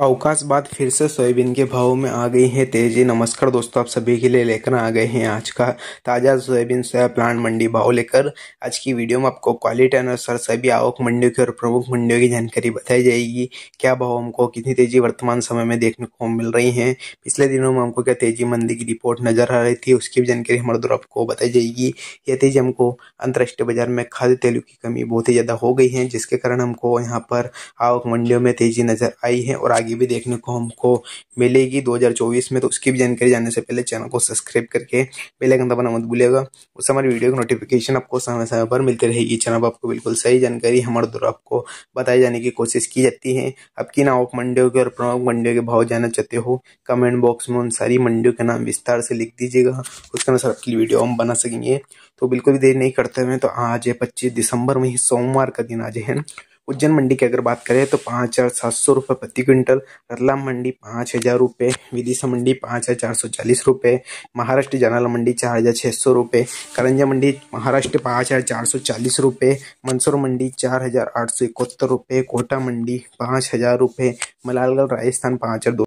अवकाश बाद फिर से सोयाबीन के भाव में आ गई है तेजी नमस्कार दोस्तों आप सभी के लिए लेकर आ गए हैं आज का ताज़ा सोयाबीन सोया प्लांट मंडी भाव लेकर आज की वीडियो में आपको क्वालिटी अनुसार सभी आवक मंडियों की और प्रमुख मंडियों की जानकारी बताई जाएगी क्या भाव हमको कितनी तेजी वर्तमान समय में देखने को मिल रही है पिछले दिनों में हमको क्या तेजी मंदी की रिपोर्ट नजर आ रही थी उसकी भी जानकारी हमारे द्वारा आपको बताई जाएगी यह तेजी हमको अंतर्राष्ट्रीय बाजार में खाद्य तेलों की कमी बहुत ही ज़्यादा हो गई है जिसके कारण हमको यहाँ पर आवक मंडियों में तेजी नजर आई है और आगे भी देखने को हमको मिलेगी 2024 में तो उसकी भी जानकारी जानने से पहले चैनल को सब्सक्राइब करके बेलाइकन दबाना मत भूलिएगा उस हमारी वीडियो की नोटिफिकेशन आपको समय समय पर मिलती रहेगी चैनल पर आपको बिल्कुल सही जानकारी हमारे द्वारा आपको बताए जाने की कोशिश की जाती है अब ना आप मंडियों के और प्रमुख मंडियों के भाव जानना चाहते हो कमेंट बॉक्स में उन सारी मंडियों के नाम विस्तार से लिख दीजिएगा उसके अनुसार आपकी वीडियो हम बना सकेंगे तो बिल्कुल भी देर नहीं करते हुए तो आज है पच्चीस दिसंबर में ही सोमवार का दिन आज है उज्जैन मंडी की अगर बात करें तो पाँच हज़ार सात सौ रुपये प्रति क्विंटल रतलाम मंडी पाँच हज़ार रुपये विदिशा मंडी पाँच हज़ार चार सौ चालीस रुपये महाराष्ट्र जनाला मंडी चार हज़ार छः सौ रुपये करंजा मंडी महाराष्ट्र पाँच हज़ार चार सौ चालीस रुपये मंसूर मंडी चार हज़ार आठ सौ इकहत्तर रुपये कोटा मंडी पाँच हज़ार रुपये मलालगढ़ राजस्थान पाँच हज़ार दो